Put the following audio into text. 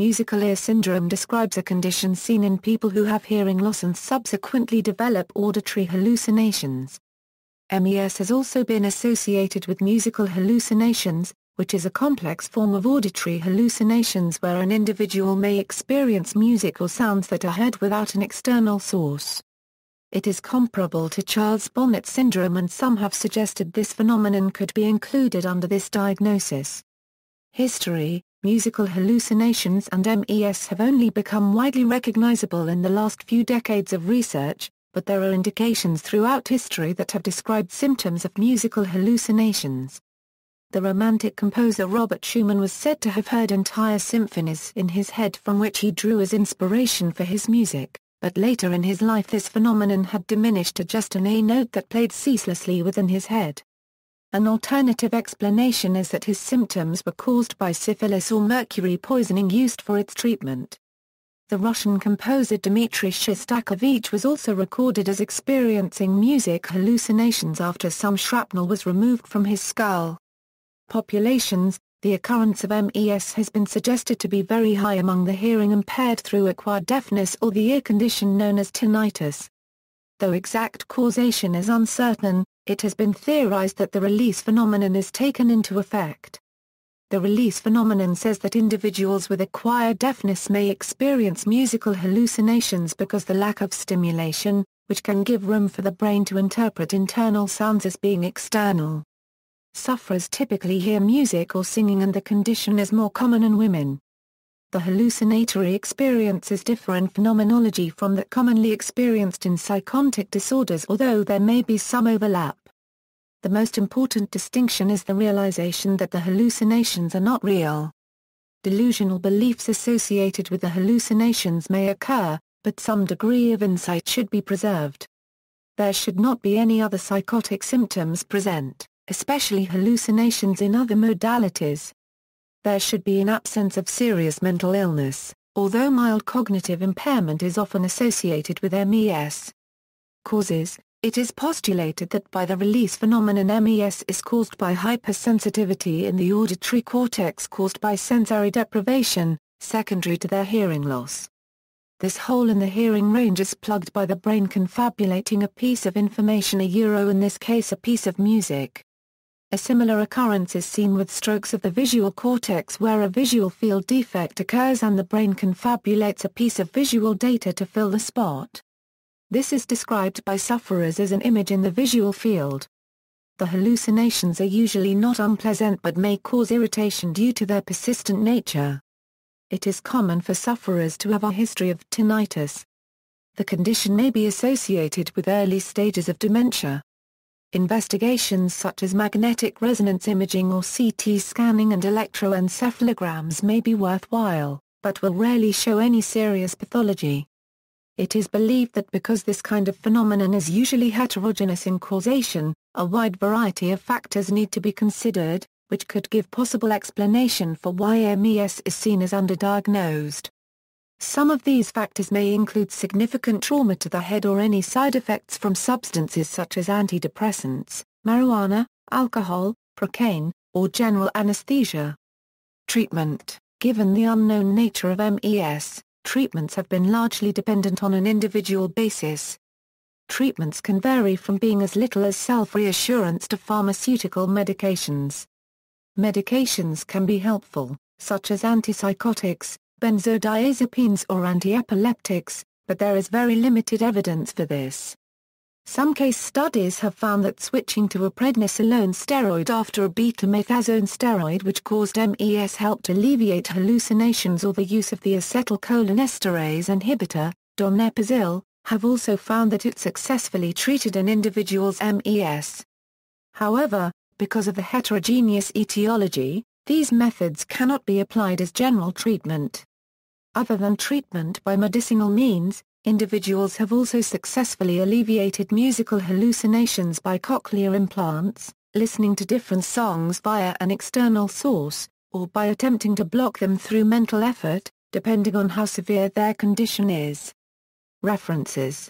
Musical ear syndrome describes a condition seen in people who have hearing loss and subsequently develop auditory hallucinations. MES has also been associated with musical hallucinations, which is a complex form of auditory hallucinations where an individual may experience music or sounds that are heard without an external source. It is comparable to Charles Bonnet syndrome and some have suggested this phenomenon could be included under this diagnosis. History musical hallucinations and MES have only become widely recognizable in the last few decades of research, but there are indications throughout history that have described symptoms of musical hallucinations. The Romantic composer Robert Schumann was said to have heard entire symphonies in his head from which he drew as inspiration for his music, but later in his life this phenomenon had diminished to just an A note that played ceaselessly within his head. An alternative explanation is that his symptoms were caused by syphilis or mercury poisoning used for its treatment. The Russian composer Dmitri Shostakovich was also recorded as experiencing music hallucinations after some shrapnel was removed from his skull. Populations, the occurrence of MES has been suggested to be very high among the hearing impaired through acquired deafness or the ear condition known as tinnitus. Though exact causation is uncertain, it has been theorized that the release phenomenon is taken into effect. The release phenomenon says that individuals with acquired deafness may experience musical hallucinations because the lack of stimulation, which can give room for the brain to interpret internal sounds as being external. Sufferers typically hear music or singing and the condition is more common in women. The hallucinatory experience is different phenomenology from that commonly experienced in psychotic disorders although there may be some overlap the most important distinction is the realization that the hallucinations are not real. Delusional beliefs associated with the hallucinations may occur, but some degree of insight should be preserved. There should not be any other psychotic symptoms present, especially hallucinations in other modalities. There should be an absence of serious mental illness, although mild cognitive impairment is often associated with MES. Causes it is postulated that by the release phenomenon MES is caused by hypersensitivity in the auditory cortex caused by sensory deprivation, secondary to their hearing loss. This hole in the hearing range is plugged by the brain confabulating a piece of information a euro in this case a piece of music. A similar occurrence is seen with strokes of the visual cortex where a visual field defect occurs and the brain confabulates a piece of visual data to fill the spot. This is described by sufferers as an image in the visual field. The hallucinations are usually not unpleasant but may cause irritation due to their persistent nature. It is common for sufferers to have a history of tinnitus. The condition may be associated with early stages of dementia. Investigations such as magnetic resonance imaging or CT scanning and electroencephalograms may be worthwhile, but will rarely show any serious pathology. It is believed that because this kind of phenomenon is usually heterogeneous in causation, a wide variety of factors need to be considered, which could give possible explanation for why MES is seen as underdiagnosed. Some of these factors may include significant trauma to the head or any side effects from substances such as antidepressants, marijuana, alcohol, procaine, or general anesthesia. Treatment Given the unknown nature of MES, treatments have been largely dependent on an individual basis. Treatments can vary from being as little as self-reassurance to pharmaceutical medications. Medications can be helpful, such as antipsychotics, benzodiazepines or antiepileptics, but there is very limited evidence for this. Some case studies have found that switching to a prednisolone steroid after a betamethasone steroid which caused MES helped alleviate hallucinations or the use of the acetylcholinesterase inhibitor, donepezil, have also found that it successfully treated an individual's MES. However, because of the heterogeneous etiology, these methods cannot be applied as general treatment. Other than treatment by medicinal means, Individuals have also successfully alleviated musical hallucinations by cochlear implants, listening to different songs via an external source, or by attempting to block them through mental effort, depending on how severe their condition is. References